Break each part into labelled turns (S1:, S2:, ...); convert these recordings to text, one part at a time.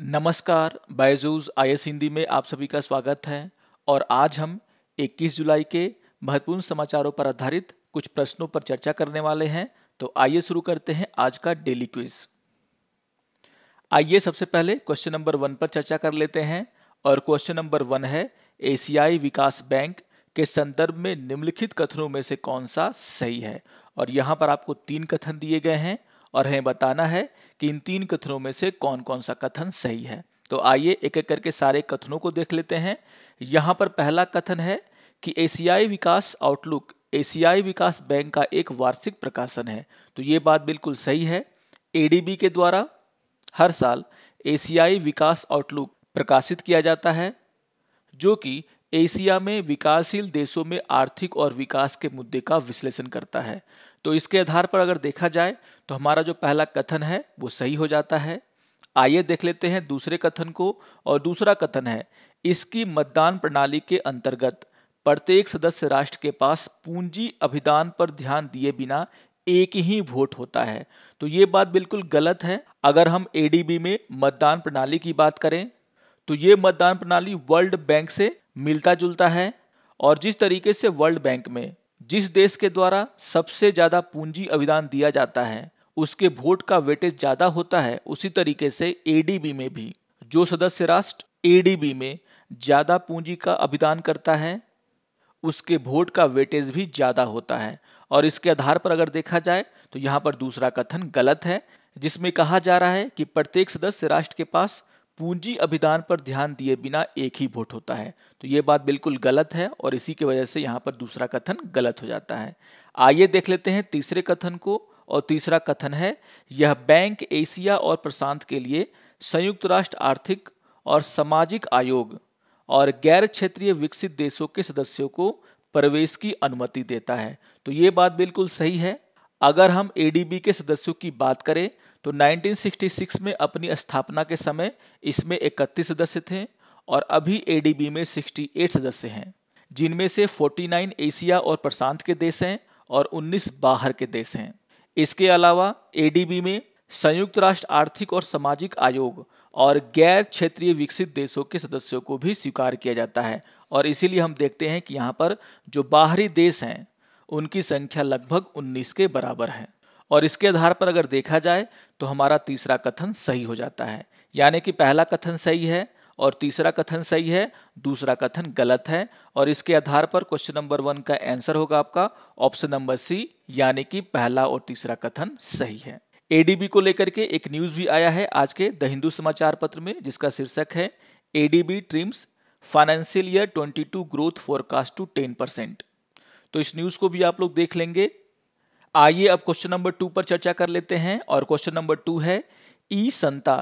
S1: नमस्कार BYJU'S I S Hindi में आप सभी का स्वागत है और आज हम 21 जुलाई के महत्वपूर्ण समाचारों पर आधारित कुछ प्रश्नों पर चर्चा करने वाले हैं तो आइए शुरू करते हैं आज का डेली क्विज आइए सबसे पहले क्वेश्चन नंबर वन पर चर्चा कर लेते हैं और क्वेश्चन नंबर वन है एशियाई विकास बैंक के संदर्भ में निम्नलिखित कथनों में से कौन सा सही है और यहाँ पर आपको तीन कथन दिए गए हैं और हमें बताना है कि इन तीन कथनों में से कौन कौन सा कथन सही है तो आइए एक एक करके सारे कथनों को देख लेते हैं यहाँ पर पहला कथन है कि एशियाई विकास आउटलुक एशियाई विकास बैंक का एक वार्षिक प्रकाशन है तो ये बात बिल्कुल सही है एडीबी के द्वारा हर साल एशियाई विकास आउटलुक प्रकाशित किया जाता है जो कि एशिया में विकासशील देशों में आर्थिक और विकास के मुद्दे का विश्लेषण करता है तो इसके आधार पर अगर देखा जाए तो हमारा जो पहला कथन है वो सही हो जाता है आइए देख लेते हैं दूसरे कथन को और दूसरा कथन है इसकी मतदान प्रणाली के अंतर्गत प्रत्येक सदस्य राष्ट्र के पास पूंजी अभिदान पर ध्यान दिए बिना एक ही वोट होता है तो ये बात बिल्कुल गलत है अगर हम एडीबी में मतदान प्रणाली की बात करें तो ये मतदान प्रणाली वर्ल्ड बैंक से मिलता जुलता है और जिस तरीके से वर्ल्ड बैंक में जिस देश के द्वारा सबसे ज़्यादा पूंजी अभिदान दिया जाता है उसके वोट का वेटेज ज़्यादा होता है उसी तरीके से एडीबी में भी जो सदस्य राष्ट्र एडीबी में ज़्यादा पूंजी का अभिदान करता है उसके वोट का वेटेज भी ज़्यादा होता है और इसके आधार पर अगर देखा जाए तो यहाँ पर दूसरा कथन गलत है जिसमें कहा जा रहा है कि प्रत्येक सदस्य राष्ट्र के पास पूंजी अभिदान पर ध्यान दिए बिना एक ही वोट होता है तो ये बात बिल्कुल गलत है और इसी के वजह से यहाँ पर दूसरा कथन गलत हो जाता है आइए देख लेते हैं तीसरे कथन को और तीसरा कथन है यह बैंक एशिया और प्रशांत के लिए संयुक्त राष्ट्र आर्थिक और सामाजिक आयोग और गैर क्षेत्रीय विकसित देशों के सदस्यों को प्रवेश की अनुमति देता है तो ये बात बिल्कुल सही है अगर हम एडीबी के सदस्यों की बात करें तो 1966 में अपनी स्थापना के समय इसमें 31 सदस्य थे और अभी एडीबी में 68 सदस्य हैं जिनमें से 49 एशिया और प्रशांत के देश हैं और 19 बाहर के देश हैं इसके अलावा एडीबी में संयुक्त राष्ट्र आर्थिक और सामाजिक आयोग और गैर क्षेत्रीय विकसित देशों के सदस्यों को भी स्वीकार किया जाता है और इसीलिए हम देखते हैं कि यहाँ पर जो बाहरी देश हैं उनकी संख्या लगभग 19 के बराबर है और इसके आधार पर अगर देखा जाए तो हमारा तीसरा कथन सही हो जाता है यानी कि पहला कथन सही है और तीसरा कथन सही है दूसरा कथन गलत है और इसके आधार पर क्वेश्चन नंबर वन का आंसर होगा आपका ऑप्शन नंबर सी यानी कि पहला और तीसरा कथन सही है एडीबी को लेकर के एक न्यूज भी आया है आज के द हिंदू समाचार पत्र में जिसका शीर्षक है ADB trims financial year 22 growth forecast to 10 percent तो इस न्यूज को भी आप लोग देख लेंगे आइए अब क्वेश्चन नंबर टू पर चर्चा कर लेते हैं और क्वेश्चन नंबर टू है ई संता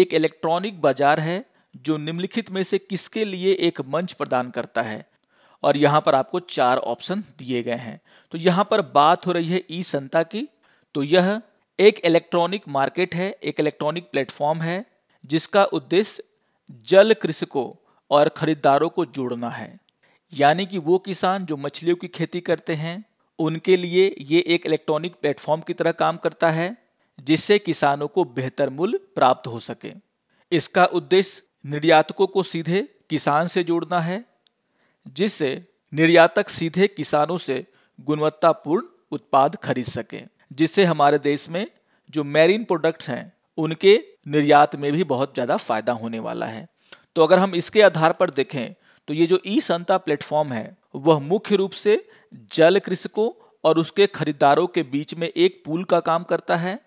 S1: एक इलेक्ट्रॉनिक बाजार है जो निम्नलिखित में से किसके लिए एक मंच प्रदान करता है और यहां पर आपको चार ऑप्शन दिए गए हैं तो यहां पर बात हो रही है ई संता की तो यह एक इलेक्ट्रॉनिक मार्केट है एक इलेक्ट्रॉनिक प्लेटफॉर्म है जिसका उद्देश्य जल कृषकों और खरीदारों को जोड़ना है यानी कि वो किसान जो मछलियों की खेती करते हैं उनके लिए ये एक इलेक्ट्रॉनिक प्लेटफॉर्म की तरह काम करता है जिससे किसानों को बेहतर मूल्य प्राप्त हो सके इसका उद्देश्य निर्यातकों को सीधे किसान से जोड़ना है जिससे निर्यातक सीधे किसानों से गुणवत्तापूर्ण उत्पाद खरीद सकें जिससे हमारे देश में जो मैरीन प्रोडक्ट्स हैं उनके निर्यात में भी बहुत ज़्यादा फायदा होने वाला है तो अगर हम इसके आधार पर देखें तो ये जो ई संता प्लेटफॉर्म है वह मुख्य रूप से जल कृषकों और उसके खरीदारों के बीच में एक पुल का काम करता है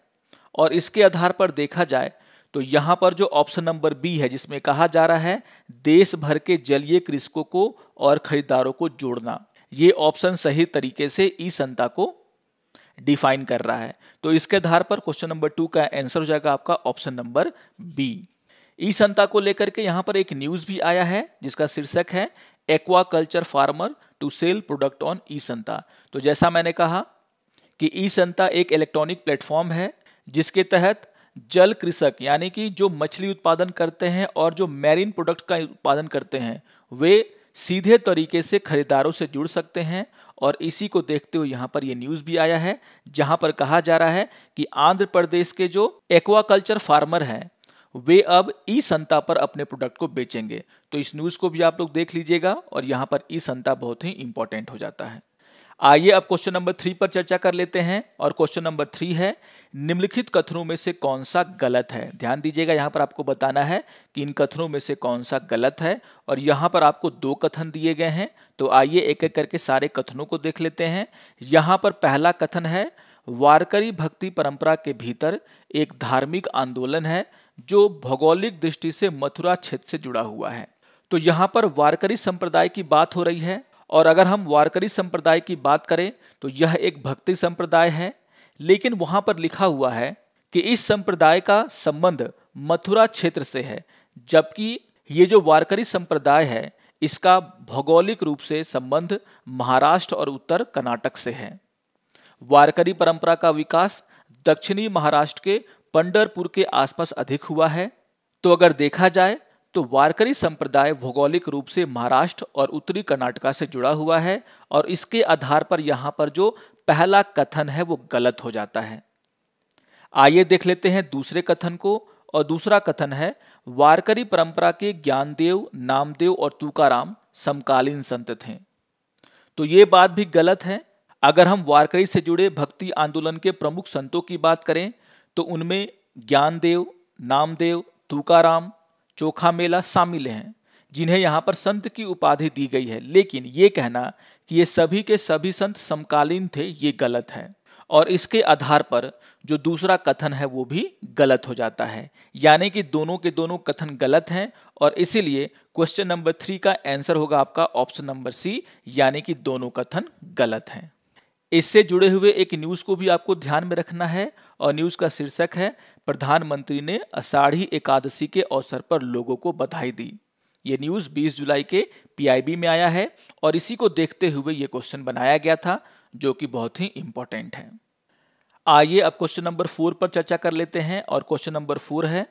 S1: और इसके आधार पर देखा जाए तो यहां पर जो ऑप्शन नंबर बी है जिसमें कहा जा रहा है देश भर के जलीय कृषकों को और खरीदारों को जोड़ना ये ऑप्शन सही तरीके से ई संता को डिफाइन कर रहा है तो इसके आधार पर क्वेश्चन नंबर टू का आंसर हो जाएगा आपका option number B e Santa को लेकर के यहां पर एक न्यूज भी आया है जिसका शीर्षक है aquaculture farmer to sell product on e Santa तो जैसा मैंने कहा कि ई संता एक इलेक्ट्रॉनिक प्लेटफॉर्म है जिसके तहत जल कृषक यानी कि जो मछली उत्पादन करते हैं और जो मैरीन प्रोडक्ट का उत्पादन करते हैं वे सीधे तरीके से खरीदारों से जुड़ सकते हैं और इसी को देखते हुए यहाँ पर ये न्यूज़ भी आया है जहाँ पर कहा जा रहा है कि आंध्र प्रदेश के जो एक्वाकल्चर फार्मर हैं वे अब ई संता पर अपने प्रोडक्ट को बेचेंगे तो इस न्यूज़ को भी आप लोग देख लीजिएगा और यहाँ पर ई संता बहुत ही इंपॉर्टेंट हो जाता है आइए अब क्वेश्चन नंबर थ्री पर चर्चा कर लेते हैं और क्वेश्चन नंबर थ्री है निम्नलिखित कथनों में से कौन सा गलत है ध्यान दीजिएगा यहाँ पर आपको बताना है कि इन कथनों में से कौन सा गलत है और यहाँ पर आपको दो कथन दिए गए हैं तो आइए एक एक करके सारे कथनों को देख लेते हैं यहां पर पहला कथन है वारकरी भक्ति परंपरा के भीतर एक धार्मिक आंदोलन है जो भौगोलिक दृष्टि से मथुरा क्षेत्र से जुड़ा हुआ है तो यहाँ पर वारकरी संप्रदाय की बात हो रही है और अगर हम वारकरी संप्रदाय की बात करें तो यह एक भक्ति संप्रदाय है लेकिन वहां पर लिखा हुआ है कि इस संप्रदाय का संबंध मथुरा क्षेत्र से है जबकि ये जो वारकरी संप्रदाय है इसका भौगोलिक रूप से संबंध महाराष्ट्र और उत्तर कर्नाटक से है वारकरी परंपरा का विकास दक्षिणी महाराष्ट्र के पंडरपुर के आसपास अधिक हुआ है तो अगर देखा जाए तो वारकरी संप्रदाय भौगोलिक रूप से महाराष्ट्र और उत्तरी कर्नाटका से जुड़ा हुआ है और इसके आधार पर यहां पर जो पहला कथन है वो गलत हो जाता है आइए देख लेते हैं दूसरे कथन को और दूसरा कथन है वारकरी परंपरा के ज्ञानदेव नामदेव और तुकाराम समकालीन संत थे तो ये बात भी गलत है अगर हम वारकरी से जुड़े भक्ति आंदोलन के प्रमुख संतों की बात करें तो उनमें ज्ञानदेव नामदेव तुकाराम चोखा मेला शामिल हैं जिन्हें यहाँ पर संत की उपाधि दी गई है लेकिन ये कहना कि ये सभी के सभी संत समकालीन थे ये गलत है और इसके आधार पर जो दूसरा कथन है वो भी गलत हो जाता है यानी कि दोनों के दोनों कथन गलत हैं और इसीलिए क्वेश्चन नंबर थ्री का आंसर होगा आपका ऑप्शन नंबर सी यानी कि दोनों कथन गलत हैं इससे जुड़े हुए एक न्यूज़ को भी आपको ध्यान में रखना है और न्यूज़ का शीर्षक है प्रधानमंत्री ने अषाढ़ी एकादशी के अवसर पर लोगों को बधाई दी ये न्यूज़ 20 जुलाई के पीआईबी में आया है और इसी को देखते हुए ये क्वेश्चन बनाया गया था जो कि बहुत ही इंपॉर्टेंट है आइए अब क्वेश्चन नंबर फोर पर चर्चा कर लेते हैं और क्वेश्चन नंबर फोर है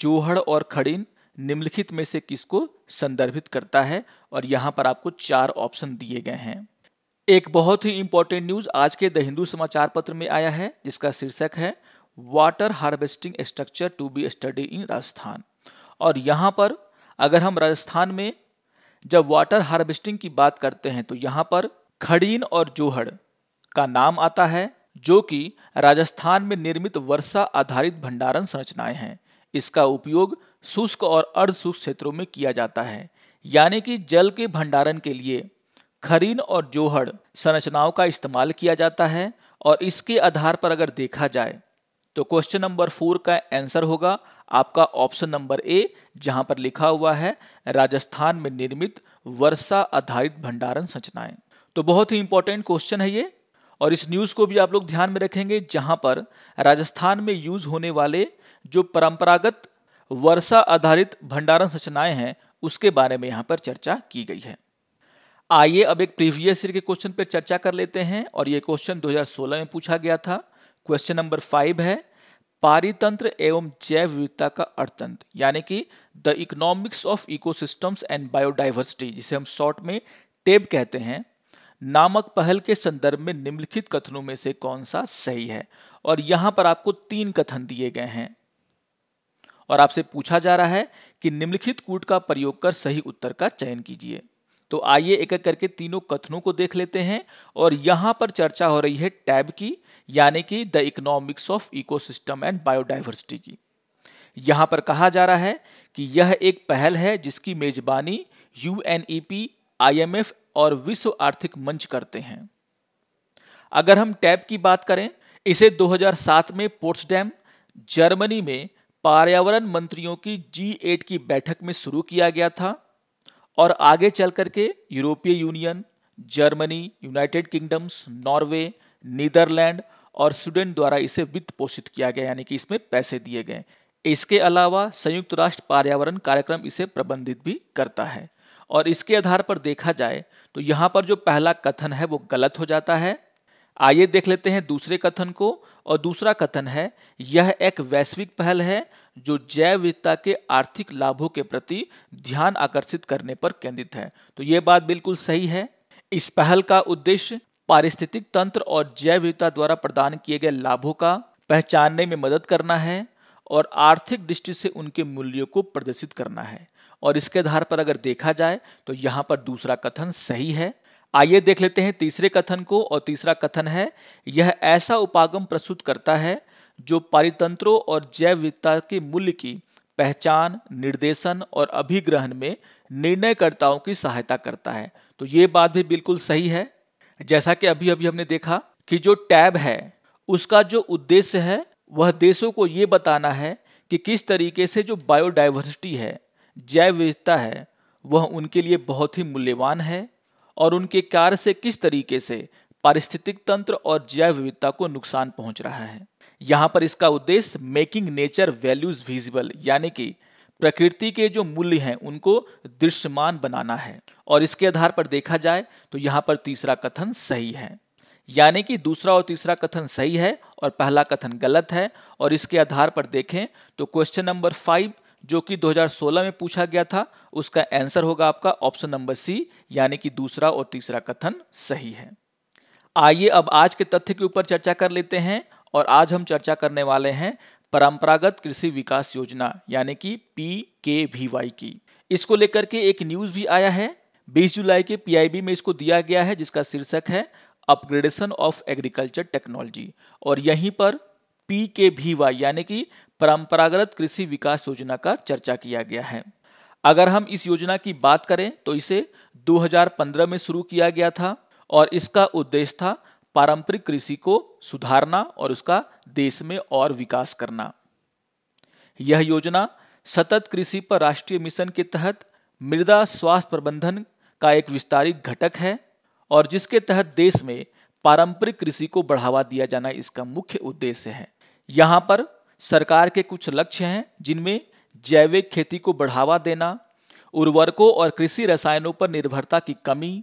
S1: जोहड़ और खड़ीन निम्नलिखित में से किसको संदर्भित करता है और यहां पर आपको चार ऑप्शन दिए गए हैं एक बहुत ही इंपॉर्टेंट न्यूज आज के द हिंदू समाचार पत्र में आया है जिसका शीर्षक है water harvesting structure to be study in Rajasthan और यहाँ पर अगर हम राजस्थान में जब वाटर हार्वेस्टिंग की बात करते हैं तो यहाँ पर खड़ीन और जोहड़ का नाम आता है जो कि राजस्थान में निर्मित वर्षा आधारित भंडारण संरचनाएं हैं इसका उपयोग शुष्क और अर्धशुष्क क्षेत्रों में किया जाता है यानी कि जल के भंडारण के लिए खरीन और जोहड़ संरचनाओं का इस्तेमाल किया जाता है और इसके आधार पर अगर देखा जाए तो क्वेश्चन नंबर फोर का आंसर होगा आपका ऑप्शन नंबर ए जहां पर लिखा हुआ है राजस्थान में निर्मित वर्षा आधारित भंडारण संरचनाएं तो बहुत ही इंपॉर्टेंट क्वेश्चन है ये और इस न्यूज को भी आप लोग ध्यान में रखेंगे जहां पर राजस्थान में यूज होने वाले जो परंपरागत वर्षा आधारित भंडारण संरचनाएं हैं उसके बारे में यहां पर चर्चा की गई है आइए अब एक प्रीवियस ईयर के क्वेश्चन पर चर्चा कर लेते हैं और ये क्वेश्चन 2016 में पूछा गया था क्वेश्चन नंबर फाइव है पारितंत्र एवं जैव विविधता का अर्थतंत्र यानी कि the economics of ecosystems and biodiversity जिसे हम शॉर्ट में टेब कहते हैं नामक पहल के संदर्भ में निम्नलिखित कथनों में से कौन सा सही है और यहां पर आपको तीन कथन दिए गए हैं और आपसे पूछा जा रहा है कि निम्नलिखित कूट का प्रयोग कर सही उत्तर का चयन कीजिए तो आइए एक एक करके तीनों कथनों को देख लेते हैं और यहां पर चर्चा हो रही है टैब की यानी कि the economics of ecosystem and biodiversity की यहां पर कहा जा रहा है कि यह एक पहल है जिसकी मेजबानी U N E P I M F और विश्व आर्थिक मंच करते हैं अगर हम टैब की बात करें इसे 2007 में पोर्ट्सडैम जर्मनी में पर्यावरण मंत्रियों की जी एट की बैठक में शुरू किया गया था और आगे चल करके यूरोपीय union Germany United Kingdoms Norway Netherland और स्वीडन द्वारा इसे वित्त पोषित किया गया यानी कि इसमें पैसे दिए गए इसके अलावा संयुक्त राष्ट्र पर्यावरण कार्यक्रम इसे प्रबंधित भी करता है और इसके आधार पर देखा जाए तो यहाँ पर जो पहला कथन है वो गलत हो जाता है आइए देख लेते हैं दूसरे कथन को और दूसरा कथन है यह एक वैश्विक पहल है जो जैव विविधता के आर्थिक लाभों के प्रति ध्यान आकर्षित करने पर केंद्रित है तो ये बात बिल्कुल सही है इस पहल का उद्देश्य पारिस्थितिक तंत्र और जैव विविधता द्वारा प्रदान किए गए लाभों का पहचानने में मदद करना है और आर्थिक दृष्टि से उनके मूल्यों को प्रदर्शित करना है और इसके आधार पर अगर देखा जाए तो यहाँ पर दूसरा कथन सही है आइए देख लेते हैं तीसरे कथन को और तीसरा कथन है यह ऐसा उपागम प्रस्तुत करता है जो पारितंत्रों और जैव विविधता के मूल्य की पहचान निर्देशन और अभिग्रहण में निर्णयकर्ताओं की सहायता करता है तो ये बात भी बिल्कुल सही है जैसा कि अभी अभी हमने देखा कि जो टैब है उसका जो उद्देश्य है वह देशों को ये बताना है कि किस तरीके से जो बायोडाइवर्सिटी है जैव विविधता है वह उनके लिए बहुत ही मूल्यवान है और उनके कार्य से किस तरीके से पारिस्थितिक तंत्र और जैव विविधता को नुकसान पहुंच रहा है यहां पर इसका उद्देश्य मेकिंग नेचर वैल्यूज विजिबल यानी कि प्रकृति के जो मूल्य हैं उनको दृश्यमान बनाना है और इसके आधार पर देखा जाए तो यहां पर तीसरा कथन सही है यानी कि दूसरा और तीसरा कथन सही है और पहला कथन गलत है और इसके आधार पर देखें तो क्वेश्चन नंबर फाइव जो कि 2016 में पूछा गया था उसका आंसर होगा आपका ऑप्शन नंबर सी यानी कि दूसरा और तीसरा कथन सही है आइए अब आज के तथ्य के ऊपर चर्चा कर लेते हैं और आज हम चर्चा करने वाले हैं परंपरागत कृषि विकास योजना यानी कि पी के वी वाई की इसको लेकर के एक न्यूज भी आया है 20 जुलाई के पीआईबी में इसको दिया गया है जिसका शीर्षक है अपग्रेडेशन ऑफ एग्रीकल्चर टेक्नोलॉजी और यहीं पर पी के भी वाई यानी कि परंपरागत कृषि विकास योजना का चर्चा किया गया है अगर हम इस योजना की बात करें तो इसे 2015 में शुरू किया गया था और इसका उद्देश्य था पारंपरिक कृषि को सुधारना और उसका देश में और विकास करना यह योजना सतत कृषि पर राष्ट्रीय मिशन के तहत मृदा स्वास्थ्य प्रबंधन का एक विस्तारित घटक है और जिसके तहत देश में पारंपरिक कृषि को बढ़ावा दिया जाना इसका मुख्य उद्देश्य है यहां पर सरकार के कुछ लक्ष्य हैं जिनमें जैविक खेती को बढ़ावा देना उर्वरकों और कृषि रसायनों पर निर्भरता की कमी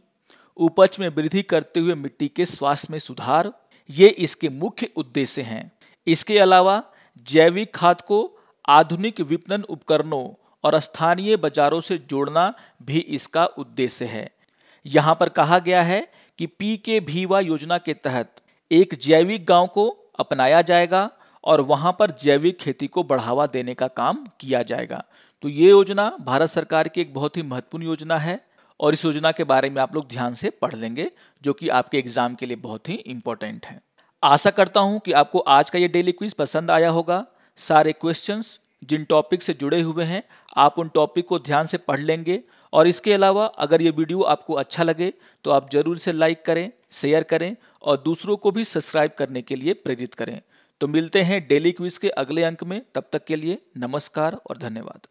S1: उपज में वृद्धि करते हुए मिट्टी के स्वास्थ्य में सुधार ये इसके मुख्य उद्देश्य हैं इसके अलावा जैविक खाद को आधुनिक विपणन उपकरणों और स्थानीय बाजारों से जोड़ना भी इसका उद्देश्य है यहाँ पर कहा गया है कि पी के भीवा योजना के तहत एक जैविक गांव को अपनाया जाएगा और वहां पर जैविक खेती को बढ़ावा देने का काम किया जाएगा तो ये योजना भारत सरकार की एक बहुत ही महत्वपूर्ण योजना है और इस योजना के बारे में आप लोग ध्यान से पढ़ लेंगे जो कि आपके एग्जाम के लिए बहुत ही इंपॉर्टेंट है आशा करता हूं कि आपको आज का ये डेली क्विज पसंद आया होगा सारे क्वेश्चन जिन टॉपिक से जुड़े हुए हैं आप उन टॉपिक को ध्यान से पढ़ लेंगे और इसके अलावा अगर ये वीडियो आपको अच्छा लगे तो आप जरूर से लाइक करें शेयर करें और दूसरों को भी सब्सक्राइब करने के लिए प्रेरित करें तो मिलते हैं डेली क्विज के अगले अंक में तब तक के लिए नमस्कार और धन्यवाद